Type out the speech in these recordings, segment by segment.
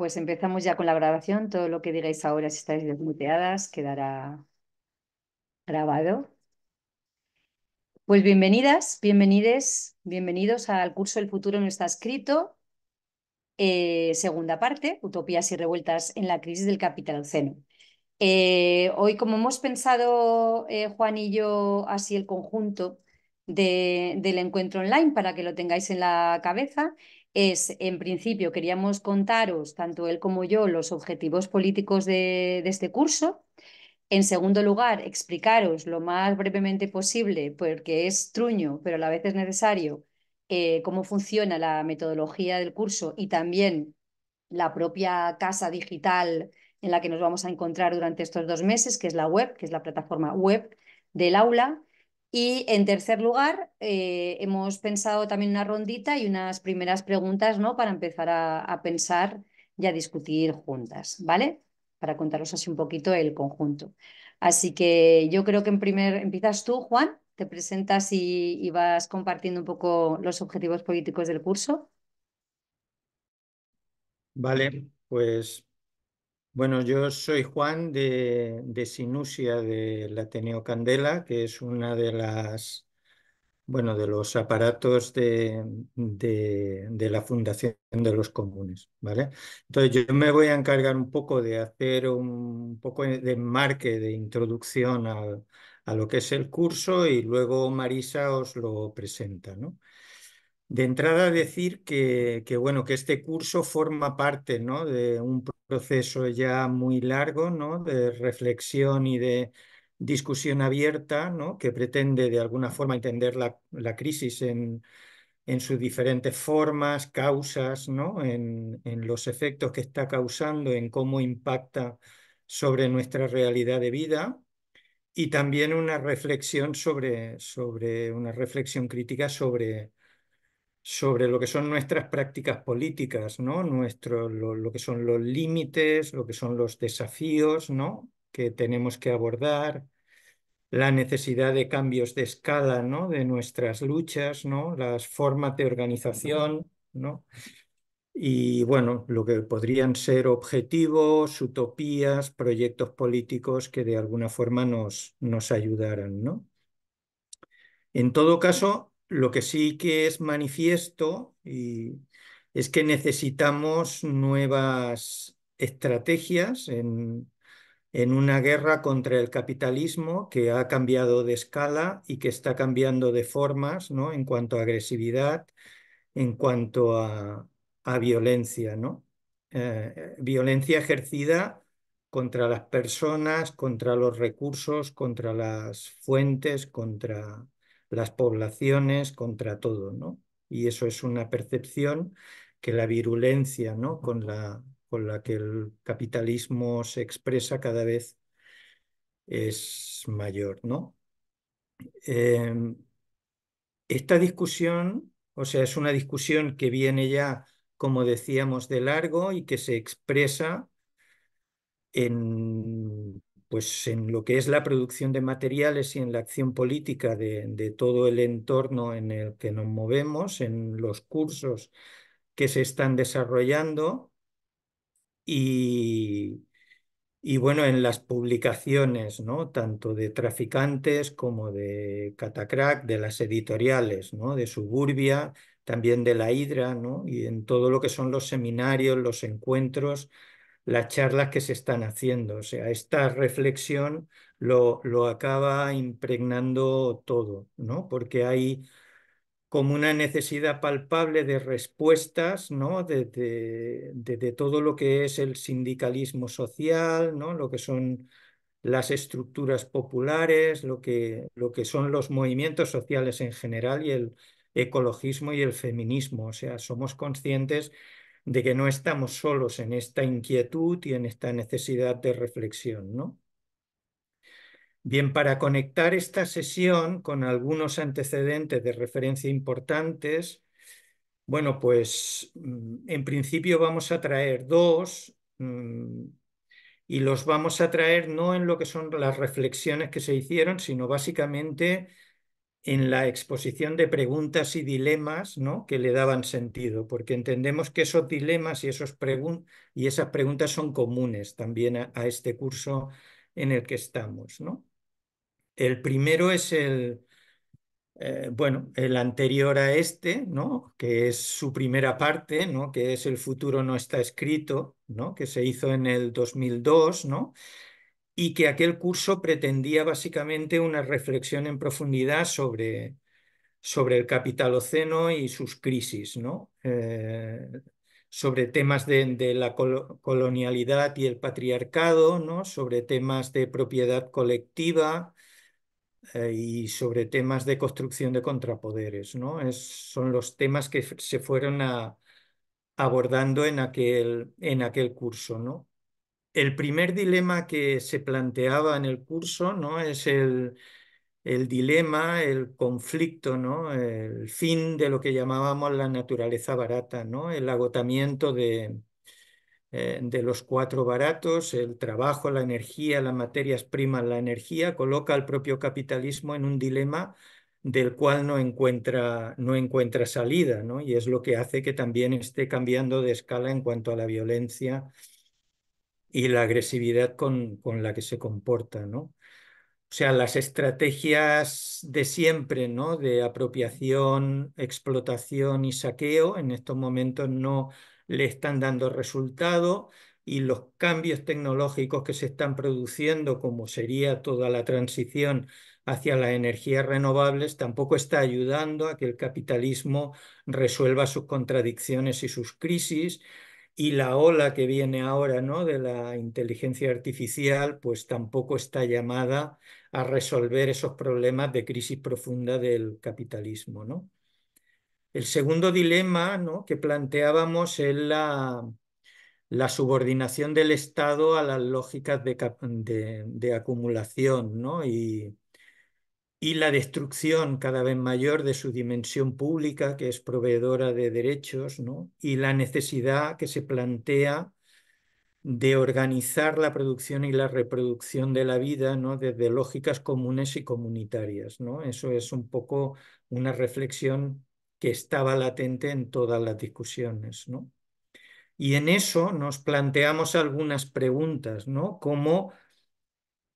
Pues empezamos ya con la grabación. Todo lo que digáis ahora, si estáis desmuteadas, quedará grabado. Pues bienvenidas, bienvenides, bienvenidos al curso El futuro no está escrito, eh, segunda parte, Utopías y revueltas en la crisis del capitaloceno. Eh, hoy, como hemos pensado eh, Juan y yo, así el conjunto del encuentro online para que lo tengáis en la cabeza, es, en principio, queríamos contaros, tanto él como yo, los objetivos políticos de, este curso. En segundo lugar, explicaros lo más brevemente posible, porque es truño, pero a la vez es necesario, eh, cómo funciona la metodología del curso y también la propia casa digital en la que nos vamos a encontrar durante estos dos meses, que es la web, que es la plataforma web del aula. Y en tercer lugar, eh, hemos pensado también una rondita y unas primeras preguntas ¿no? para empezar a, pensar y a discutir juntas, ¿vale? Para contaros así un poquito el conjunto. Así que yo creo que en primer empiezas tú, Juan, te presentas y, y vas compartiendo un poco los objetivos políticos del curso. Vale, pues bueno, yo soy Juan de, de Sinusia del Ateneo Candela, que es una de las, bueno, de los aparatos de, la Fundación de los Comunes, ¿vale? Entonces yo me voy a encargar un poco de hacer un, poco de enmarque, de introducción a, a, lo que es el curso y luego Marisa os lo presenta, ¿no? De entrada decir que, bueno, que este curso forma parte de un proceso ya muy largo de reflexión y de discusión abierta que pretende de alguna forma entender la, crisis en, sus diferentes formas, causas, En, los efectos que está causando, en cómo impacta sobre nuestra realidad de vida y también una reflexión sobre, sobre una reflexión crítica sobre sobre lo que son nuestras prácticas políticas, ¿no? Nuestro, lo, que son los límites, lo que son los desafíos ¿no? que tenemos que abordar, la necesidad de cambios de escala ¿no? de nuestras luchas, ¿no? las formas de organización, ¿no? y bueno, lo que podrían ser objetivos, utopías, proyectos políticos que de alguna forma nos, nos ayudaran. ¿no? En todo caso, lo que sí que es manifiesto y es que necesitamos nuevas estrategias en, una guerra contra el capitalismo que ha cambiado de escala y que está cambiando de formas ¿no? en cuanto a agresividad, en cuanto a, violencia, ¿no? Eh, violencia ejercida contra las personas, contra los recursos, contra las fuentes, contra, las poblaciones contra todo, ¿no? Y eso es una percepción que la virulencia, ¿no? Con la, con la que el capitalismo se expresa cada vez es mayor, ¿no? Em, esta discusión, o sea, es una discusión que viene ya, como decíamos, de largo y que se expresa en pues en lo que es la producción de materiales y en la acción política de, todo el entorno en el que nos movemos, en los cursos que se están desarrollando y, y bueno, en las publicaciones, ¿no? Tanto de traficantes como de Catacrack, de las editoriales, ¿no? De Suburbia, también de la Hidra, ¿no? Y en todo lo que son los seminarios, los encuentros, las charlas que se están haciendo. O sea, esta reflexión lo, lo acaba impregnando todo, ¿no? Porque hay como una necesidad palpable de respuestas, ¿no? De, de, todo lo que es el sindicalismo social, ¿no? Lo que son las estructuras populares, lo que, lo que son los movimientos sociales en general y el ecologismo y el feminismo. O sea, somos conscientes de que no estamos solos en esta inquietud y en esta necesidad de reflexión, ¿no? Bien, para conectar esta sesión con algunos antecedentes de referencia importantes, bueno, pues mm, en principio vamos a traer dos mm, y los vamos a traer no en lo que son las reflexiones que se hicieron, sino básicamente en la exposición de preguntas y dilemas ¿no? que le daban sentido, porque entendemos que esos dilemas y, esos y esas preguntas son comunes también a, este curso en el que estamos. ¿no? El primero es el, eh, bueno, el anterior a este, ¿no? que es su primera parte, ¿no? que es El futuro no está escrito, ¿no? que se hizo en el 2002, ¿no? y que aquel curso pretendía básicamente una reflexión en profundidad sobre, sobre el capitaloceno y sus crisis, ¿no? Eh, sobre temas de, la colonialidad y el patriarcado, ¿no? sobre temas de propiedad colectiva eh, y sobre temas de construcción de contrapoderes. ¿no? son los temas que se fueron abordando en aquel, en aquel curso. ¿no? el primer dilema que se planteaba en el curso es el, dilema, el conflicto, el fin de lo que llamábamos la naturaleza barata, el agotamiento eh, de, los cuatro baratos, el trabajo, la energía, las materias primas, la energía, coloca al propio capitalismo en un dilema del cual no encuentra, no encuentra salida, y es lo que hace que también esté cambiando de escala en cuanto a la violencia y la agresividad con, la que se comporta, ¿no? O sea, las estrategias de siempre, ¿no? De apropiación, explotación y saqueo, en estos momentos no le están dando resultado y los cambios tecnológicos que se están produciendo, como sería toda la transición hacia las energías renovables, tampoco está ayudando a que el capitalismo resuelva sus contradicciones y sus crisis y la ola que viene ahora ¿no? de la inteligencia artificial, pues tampoco está llamada a resolver esos problemas de crisis profunda del capitalismo. ¿no? El segundo dilema ¿no? que planteábamos es la, la subordinación del Estado a las lógicas de, de acumulación ¿no? y, y la destrucción cada vez mayor de su dimensión pública, que es proveedora de derechos, ¿no? y la necesidad que se plantea de organizar la producción y la reproducción de la vida ¿no? desde lógicas comunes y comunitarias. ¿no? Eso es un poco una reflexión que estaba latente en todas las discusiones. ¿no? Y en eso nos planteamos algunas preguntas, ¿no? como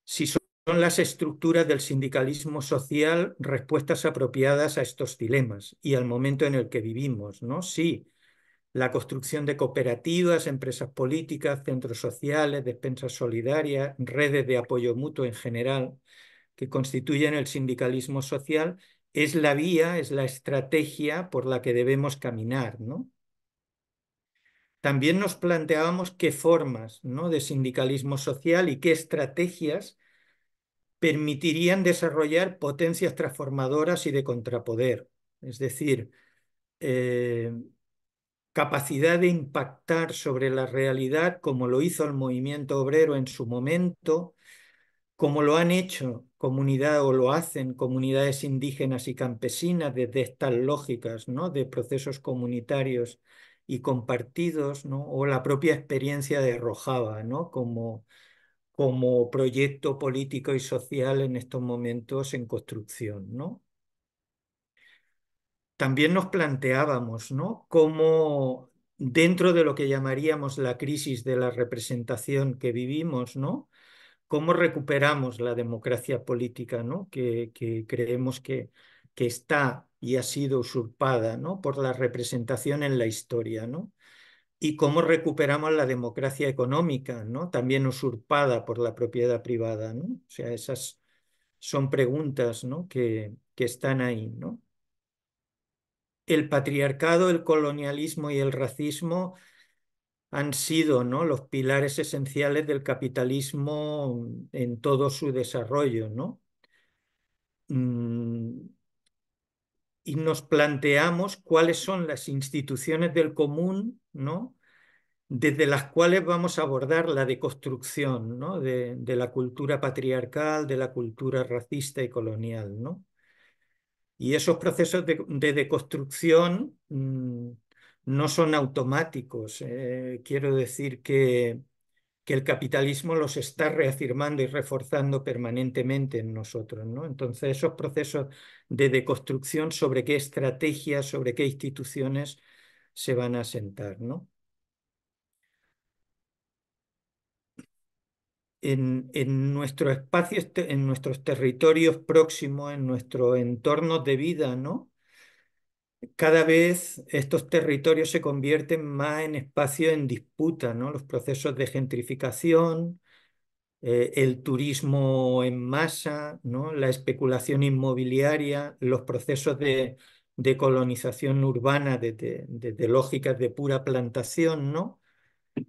si son las estructuras del sindicalismo social respuestas apropiadas a estos dilemas y al momento en el que vivimos, ¿no? Sí, la construcción de cooperativas, empresas políticas, centros sociales, despensas solidarias, redes de apoyo mutuo en general, que constituyen el sindicalismo social, es la vía, es la estrategia por la que debemos caminar, También nos planteábamos qué formas ¿no? de sindicalismo social y qué estrategias permitirían desarrollar potencias transformadoras y de contrapoder, es decir, eh, capacidad de impactar sobre la realidad como lo hizo el movimiento obrero en su momento, como lo han hecho comunidad o lo hacen comunidades indígenas y campesinas desde estas lógicas ¿no? de procesos comunitarios y compartidos, ¿no? o la propia experiencia de Rojava, ¿no? como como proyecto político y social en estos momentos en construcción, ¿no? También nos planteábamos, ¿no? Cómo dentro de lo que llamaríamos la crisis de la representación que vivimos, ¿no? Cómo recuperamos la democracia política, ¿no? Que, creemos que, que está y ha sido usurpada, ¿no? Por la representación en la historia, ¿no? y cómo recuperamos la democracia económica, ¿no? también usurpada por la propiedad privada. ¿no? O sea, esas son preguntas ¿no? que, que están ahí. ¿no? El patriarcado, el colonialismo y el racismo han sido ¿no? los pilares esenciales del capitalismo en todo su desarrollo. ¿no? Mm, y nos planteamos cuáles son las instituciones del común, ¿no? desde las cuales vamos a abordar la deconstrucción ¿no? de, la cultura patriarcal, de la cultura racista y colonial. ¿no? Y esos procesos de, deconstrucción mm, no son automáticos. Eh, quiero decir que que el capitalismo los está reafirmando y reforzando permanentemente en nosotros. ¿no? Entonces, esos procesos de deconstrucción sobre qué estrategias, sobre qué instituciones se van a asentar, ¿no? En, en, nuestro espacio, en nuestros territorios próximos, en nuestro entorno de vida, ¿no? cada vez estos territorios se convierten más en espacio en disputa, ¿no? Los procesos de gentrificación, eh, el turismo en masa, ¿no? La especulación inmobiliaria, los procesos de, colonización urbana desde de, lógicas de pura plantación, ¿no?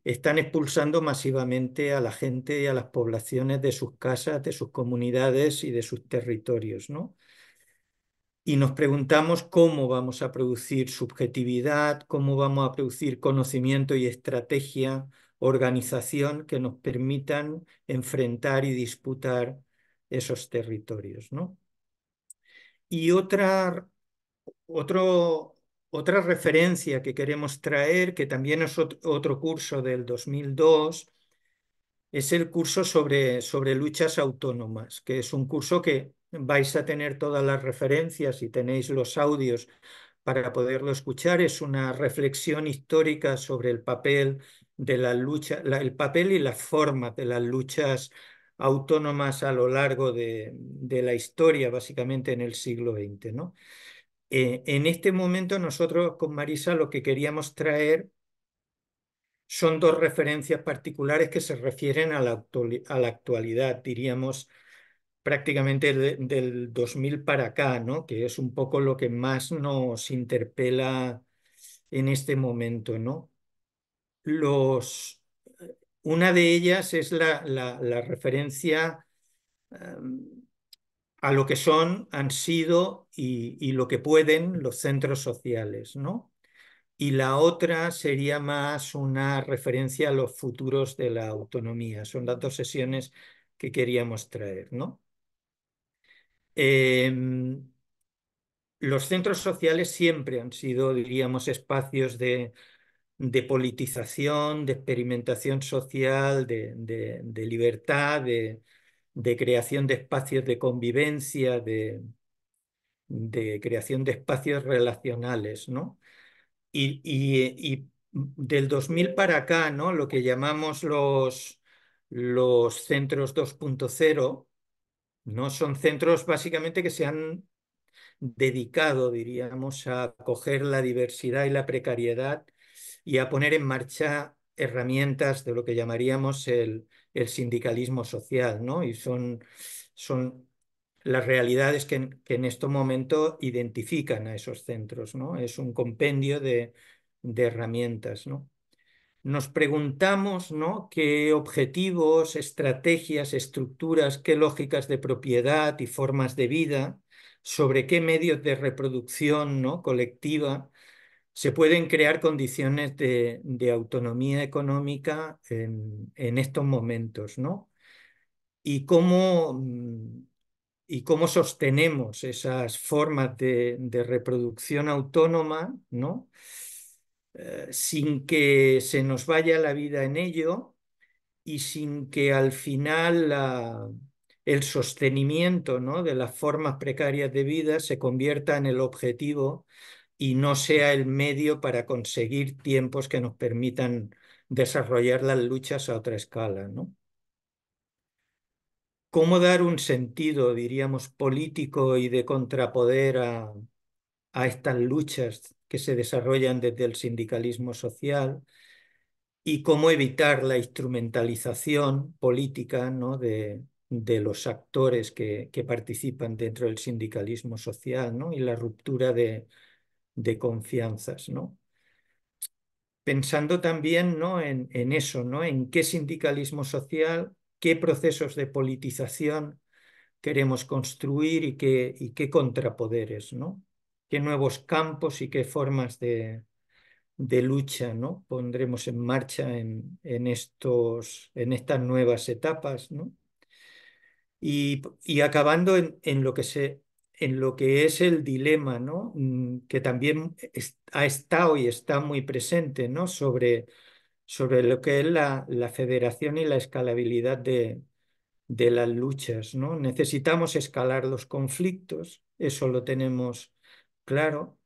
Están expulsando masivamente a la gente y a las poblaciones de sus casas, de sus comunidades y de sus territorios, ¿no? y nos preguntamos cómo vamos a producir subjetividad, cómo vamos a producir conocimiento y estrategia, organización que nos permitan enfrentar y disputar esos territorios. ¿no? Y otra, otra referencia que queremos traer, que también es otro curso del 2002, es el curso sobre, sobre luchas autónomas, que es un curso que vais a tener todas las referencias y tenéis los audios para poderlo escuchar. Es una reflexión histórica sobre el papel de la lucha, el papel y las formas de las luchas autónomas a lo largo de, la historia, básicamente en el siglo XX. Eh, en este momento nosotros con Marisa lo que queríamos traer son dos referencias particulares que se refieren a la actualidad, diríamos, prácticamente del 2000 para acá, ¿no? que es un poco lo que más nos interpela en este momento. ¿no? Los, una de ellas es la, la, referencia em, a lo que son, han sido y, y, lo que pueden los centros sociales, ¿no? Y la otra sería más una referencia a los futuros de la autonomía. Son las dos sesiones que queríamos traer, ¿no? Em, los centros sociales siempre han sido, diríamos, espacios de, de politización, de experimentación social, de, de, libertad, de, creación de espacios de convivencia, de, creación de espacios relacionales, ¿no? Y, y, y, del 2000 para acá, ¿no? Lo que llamamos los, los centros 2.0, no son centros básicamente que se han dedicado, diríamos, a acoger la diversidad y la precariedad y a poner en marcha herramientas de lo que llamaríamos el, sindicalismo social, ¿no? Y son, son las realidades que, en este momento identifican a esos centros, ¿no? Es un compendio de, de herramientas, ¿no? nos preguntamos qué objetivos, estrategias, estructuras, qué lógicas de propiedad y formas de vida, sobre qué medios de reproducción ¿no? colectiva se pueden crear condiciones de, autonomía económica en, estos momentos, Y cómo, mm, y cómo sostenemos esas formas de, de reproducción autónoma, ¿no? Eh, sin que se nos vaya la vida en ello y sin que al final el sostenimiento ¿no? de las formas precarias de vida se convierta en el objetivo y no sea el medio para conseguir tiempos que nos permitan desarrollar las luchas a otra escala. ¿no? ¿Cómo dar un sentido, diríamos, político y de contrapoder a estas luchas que se desarrollan desde el sindicalismo social y cómo evitar la instrumentalización política ¿no? de, los actores que, participan dentro del sindicalismo social ¿no? y la ruptura de, confianzas. ¿no? Pensando también ¿no? En, en, eso, ¿no? en qué sindicalismo social, qué procesos de politización queremos construir y qué, y qué contrapoderes. ¿no? qué nuevos campos y qué formas de, lucha ¿no? pondremos en marcha en, en, estos, en estas nuevas etapas. ¿no? Y, acabando en, lo que se, en lo que es el dilema, ¿no? Mm, que también ha estado y está muy presente ¿no? sobre, sobre lo que es la, la federación y la escalabilidad de, las luchas. ¿no? Necesitamos escalar los conflictos, eso lo tenemos claro,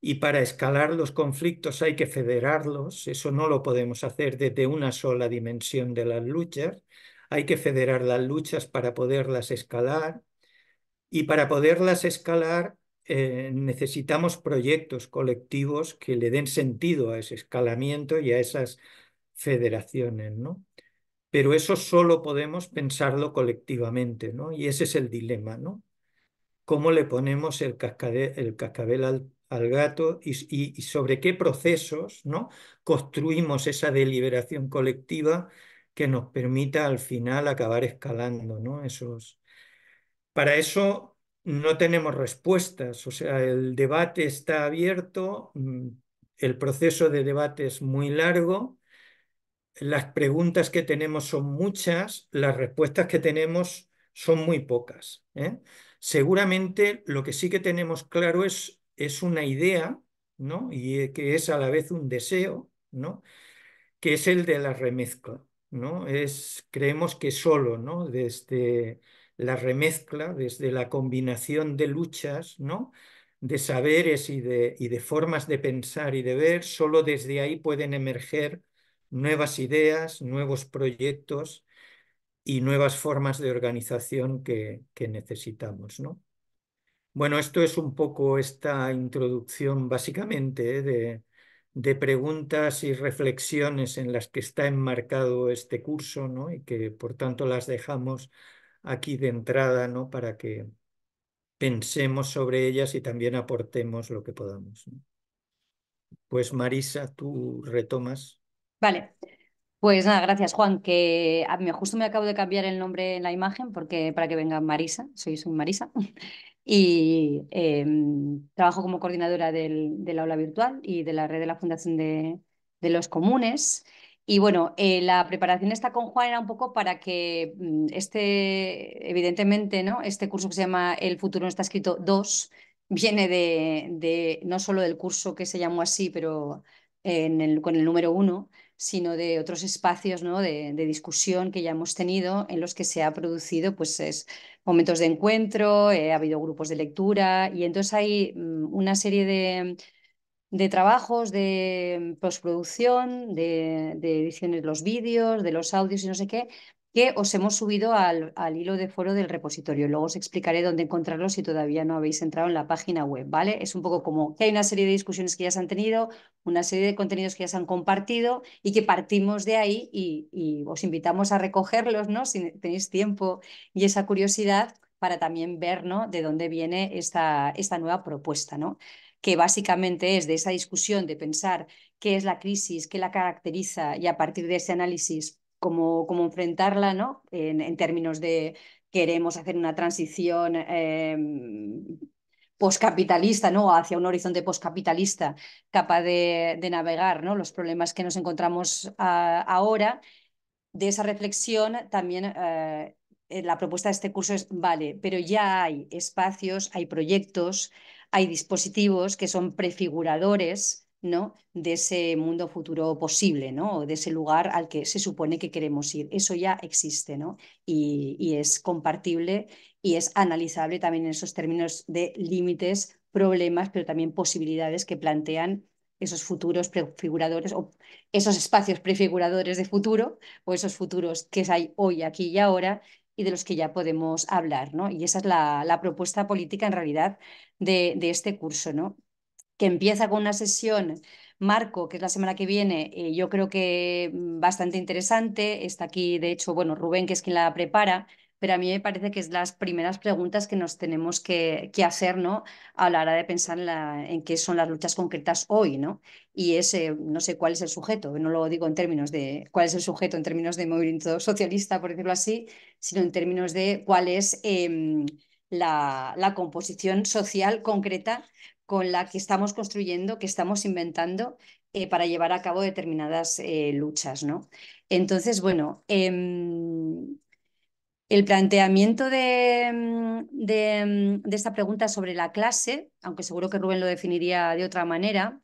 y para escalar los conflictos hay que federarlos, eso no lo podemos hacer desde una sola dimensión de las luchas, hay que federar las luchas para poderlas escalar y para poderlas escalar eh, necesitamos proyectos colectivos que le den sentido a ese escalamiento y a esas federaciones, ¿no? Pero eso solo podemos pensarlo colectivamente, ¿no? Y ese es el dilema, ¿no? cómo le ponemos el, cascabel al, gato y, sobre qué procesos ¿no? construimos esa deliberación colectiva que nos permita al final acabar escalando ¿no? esos. Para eso no tenemos respuestas, o sea, el debate está abierto, mm, el proceso de debate es muy largo, las preguntas que tenemos son muchas, las respuestas que tenemos son muy pocas. ¿eh? Seguramente lo que sí que tenemos claro es, es una idea, ¿no? Y eh, que es a la vez un deseo, ¿no? Que es el de la remezcla, ¿no? Es, creemos que solo, ¿no? Desde la remezcla, desde la combinación de luchas, ¿no? De saberes y de, y de formas de pensar y de ver, solo desde ahí pueden emerger nuevas ideas, nuevos proyectos, y nuevas formas de organización que, necesitamos. ¿no? Bueno, esto es un poco esta introducción básicamente ¿eh? de, preguntas y reflexiones en las que está enmarcado este curso ¿no? y que por tanto las dejamos aquí de entrada ¿no? para que pensemos sobre ellas y también aportemos lo que podamos. Pues Marisa, tú retomas. Vale, pues nada, gracias Juan, que ah, justo me acabo de cambiar el nombre en la imagen porque para que venga Marisa, soy, soy Marisa, y em, trabajo como coordinadora del, la aula virtual y de la red de la Fundación de, los Comunes. Y bueno, eh, la preparación está con Juan era un poco para que mm, este, evidentemente, ¿no? Este curso que se llama El futuro no está escrito 2 viene de, no solo del curso que se llamó así, pero con el número 1, sino de otros espacios de, discusión que ya hemos tenido en los que se ha producido pues, es, momentos de encuentro, eh, ha habido grupos de lectura y entonces hay mm, una serie de, de trabajos de postproducción, de, de ediciones de los vídeos, de los audios y no sé qué, que os hemos subido al, hilo de foro del repositorio. Luego os explicaré dónde encontrarlo si todavía no habéis entrado en la página web, ¿vale? Es un poco como que hay una serie de discusiones que ya se han tenido, una serie de contenidos que ya se han compartido y que partimos de ahí y, os invitamos a recogerlos, ¿no? Si tenéis tiempo y esa curiosidad para también ver, ¿no? De dónde viene esta, esta nueva propuesta, ¿no? que básicamente es de esa discusión de pensar qué es la crisis, qué la caracteriza y a partir de ese análisis cómo, enfrentarla, En, términos de queremos hacer una transición em, poscapitalista, ¿no? Hacia un horizonte poscapitalista capaz de, navegar, Los problemas que nos encontramos ah, ahora. De esa reflexión también eh, eh, la propuesta de este curso es, vale, pero ya hay espacios, hay proyectos, hay dispositivos que son prefiguradores ¿no? de ese mundo futuro posible, ¿no? de ese lugar al que se supone que queremos ir. Eso ya existe ¿no? y, es compartible y es analizable también en esos términos de límites, problemas, pero también posibilidades que plantean esos futuros prefiguradores o esos espacios prefiguradores de futuro o esos futuros que hay hoy, aquí y ahora y de los que ya podemos hablar. ¿no? Y esa es la, propuesta política en realidad de, de este curso. ¿no? que empieza con una sesión Marco, que es la semana que viene, eh, yo creo que mm, bastante interesante. Está aquí, de hecho, bueno, Rubén, que es quien la prepara, pero a mí me parece que es las primeras preguntas que nos tenemos que, hacer, ¿no? A la hora de pensar en, qué son las luchas concretas hoy, ¿no? Y ese, eh, no sé cuál es el sujeto, no lo digo en términos de cuál es el sujeto en términos de movimiento socialista, por decirlo así, sino en términos de cuál es... Em, la, la, composición social concreta con la que estamos construyendo, que estamos inventando eh, para llevar a cabo determinadas eh, luchas. ¿no? Entonces, bueno, em, el planteamiento mm, mm, de, esta pregunta sobre la clase, aunque seguro que Rubén lo definiría de otra manera,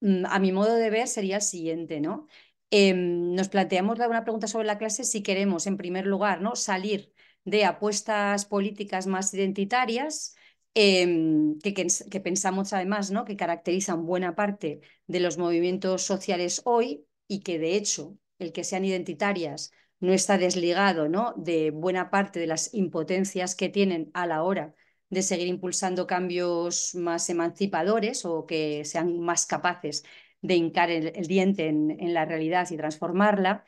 mm, a mi modo de ver sería el siguiente, ¿no? Em, nos planteamos una pregunta sobre la clase si queremos, en primer lugar, ¿no? salir de apuestas políticas más identitarias Em, que, pensamos además ¿no? que caracterizan buena parte de los movimientos sociales hoy y que de hecho el que sean identitarias no está desligado ¿no? de buena parte de las impotencias que tienen a la hora de seguir impulsando cambios más emancipadores o que sean más capaces de hincar el, diente en, la realidad y transformarla.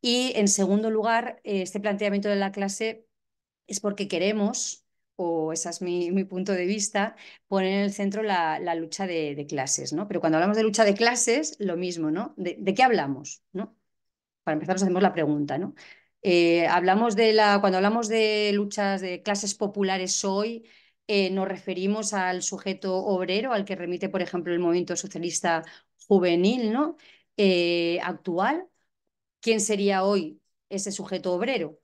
Y en segundo lugar, este planteamiento de la clase es porque queremos o ese es mi, punto de vista, poner en el centro la, lucha de, clases, ¿no? Pero cuando hablamos de lucha de clases, lo mismo, ¿no? ¿De, qué hablamos? ¿no? Para empezar nos hacemos la pregunta, ¿no? Eh, hablamos de la, cuando hablamos de luchas de clases populares hoy, eh, nos referimos al sujeto obrero, al que remite, por ejemplo, el movimiento socialista juvenil, ¿no? Eh, actual. ¿Quién sería hoy ese sujeto obrero?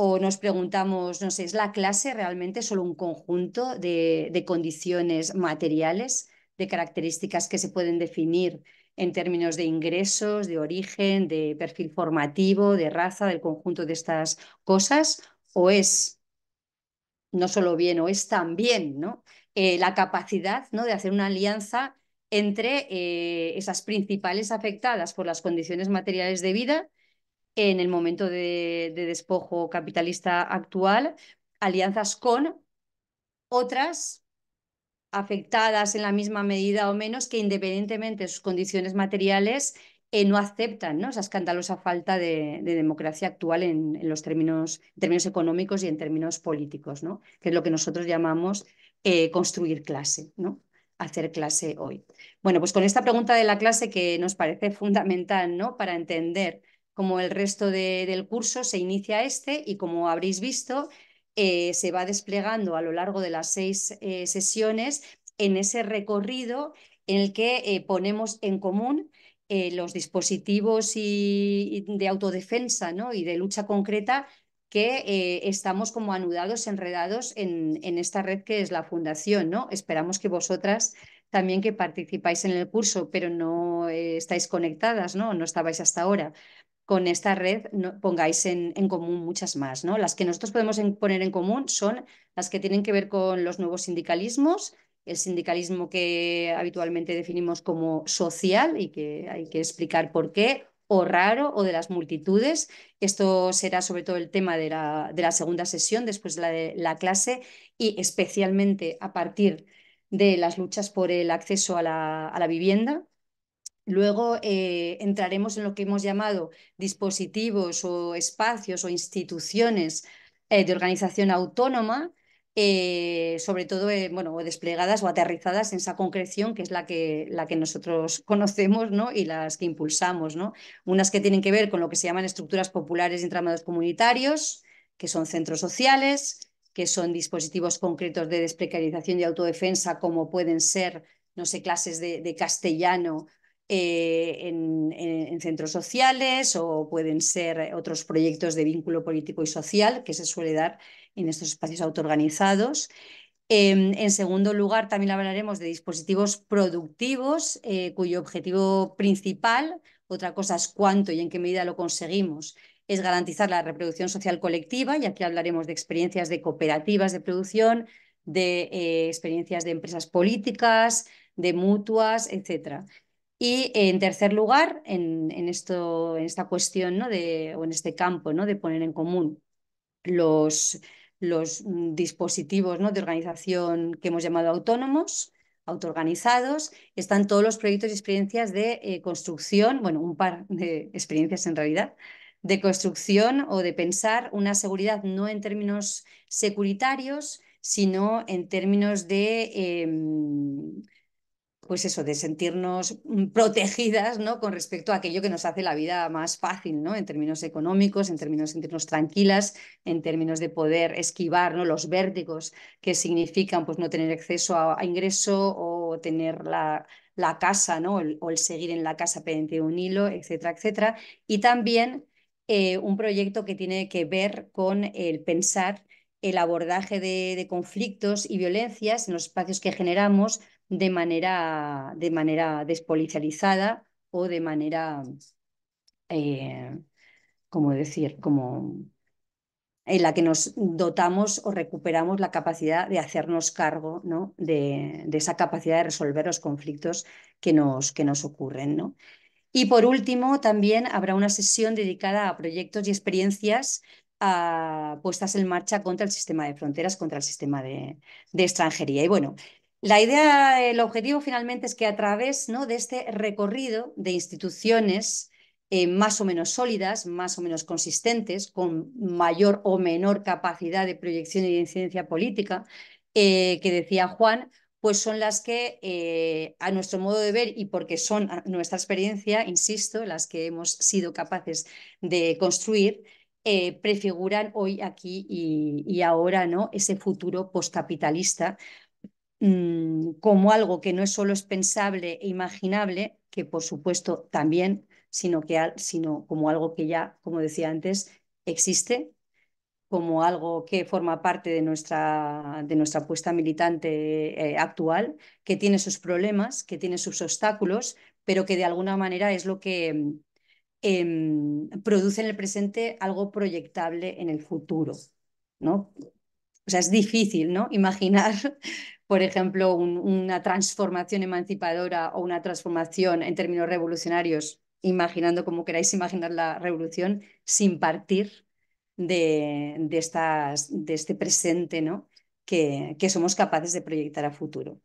o nos preguntamos, no sé, ¿es la clase realmente solo un conjunto de, condiciones materiales, de características que se pueden definir en términos de ingresos, de origen, de perfil formativo, de raza, del conjunto de estas cosas? ¿O es no solo bien, o es también ¿no? Eh, la capacidad ¿no? de hacer una alianza entre eh, esas principales afectadas por las condiciones materiales de vida en el momento de, despojo capitalista actual, alianzas con otras afectadas en la misma medida o menos que independientemente de sus condiciones materiales eh, no aceptan ¿no? esa escandalosa falta de, democracia actual en, los términos, términos, económicos y en términos políticos, ¿no? que es lo que nosotros llamamos eh, construir clase, ¿no? hacer clase hoy. Bueno, pues con esta pregunta de la clase que nos parece fundamental ¿no? para entender como el resto del curso, se inicia este y como habréis visto, eh, se va desplegando a lo largo de las seis eh, sesiones en ese recorrido en el que eh, ponemos en común los dispositivos y, de autodefensa ¿no? y de lucha concreta que estamos como anudados, enredados en, en, esta red que es la fundación. ¿no? Esperamos que vosotras también que participáis en el curso, pero no estáis conectadas, ¿no? no estabais hasta ahora con esta red pongáis en, común muchas más. ¿no? Las que nosotros podemos poner en común son las que tienen que ver con los nuevos sindicalismos, el sindicalismo que habitualmente definimos como social y que hay que explicar por qué, o raro, o de las multitudes. Esto será sobre todo el tema de la, segunda sesión, después de la, de la clase, y especialmente a partir de las luchas por el acceso a la vivienda, Luego eh, entraremos en lo que hemos llamado dispositivos o espacios o instituciones eh, de organización autónoma, eh, sobre todo bueno, desplegadas o aterrizadas en esa concreción que es la que, la que nosotros conocemos y las que impulsamos. ¿no? Unas que tienen que ver con lo que se llaman estructuras populares y entramados comunitarios, que son centros sociales, que son dispositivos concretos de desprecarización y autodefensa, como pueden ser no sé, clases de castellano eh, eh, en, centros sociales o pueden ser otros proyectos de vínculo político y social que se suele dar en estos espacios autoorganizados. Em, en segundo lugar, también hablaremos de dispositivos productivos eh, cuyo objetivo principal, otra cosa es cuánto y en qué medida lo conseguimos, es garantizar la reproducción social colectiva y aquí hablaremos de experiencias de cooperativas de producción, de experiencias de empresas políticas, de mutuas, etcétera. Y en tercer lugar, en, esto, en esta cuestión ¿no? de, o en este campo ¿no? de poner en común los, los mm, dispositivos ¿no? de organización que hemos llamado autónomos, autoorganizados, están todos los proyectos y experiencias de eh, construcción, bueno, un par de experiencias en realidad, de construcción o de pensar una seguridad no en términos securitarios, sino en términos de... Em, pues eso, de sentirnos mm, protegidas, ¿no? Con respecto a aquello que nos hace la vida más fácil, ¿no? En términos económicos, en términos de sentirnos tranquilas, en términos de poder esquivar, ¿no? Los vértigos que significan, pues, no tener acceso a, ingreso o tener la, casa, ¿no? o el seguir en la casa pendiente de un hilo, etcétera, etcétera. Y también eh, un proyecto que tiene que ver con el pensar el abordaje de conflictos y violencias en los espacios que generamos de manera, de manera despolicializada o de manera, eh, como decir, como en la que nos dotamos o recuperamos la capacidad de hacernos cargo ¿no? de, esa capacidad de resolver los conflictos que nos, que nos ocurren. ¿no? Y por último, también habrá una sesión dedicada a proyectos y experiencias ah, puestas en marcha contra el sistema de fronteras, contra el sistema de, de extranjería. Y bueno, la idea, el objetivo finalmente es que a través ¿no? de este recorrido de instituciones eh, más o menos sólidas, más o menos consistentes, con mayor o menor capacidad de proyección y de incidencia política, eh, que decía Juan, pues son las que eh, a nuestro modo de ver y porque son ah, nuestra experiencia, insisto, las que hemos sido capaces de construir, prefiguran hoy, aquí y, ahora ¿no? ese futuro postcapitalista Mm, como algo que no es solo es pensable e imaginable, que por supuesto también, sino, que, sino como algo que ya, como decía antes, existe, como algo que forma parte de nuestra, de nuestra apuesta militante eh, actual, que tiene sus problemas, que tiene sus obstáculos, pero que de alguna manera es lo que mm, em, produce en el presente algo proyectable en el futuro. ¿no? O sea, es difícil ¿no? imaginar por ejemplo, una transformación emancipadora o una transformación en términos revolucionarios, imaginando como queráis imaginar la revolución, sin partir de, de, estas, de este presente ¿no? que, que somos capaces de proyectar a futuro.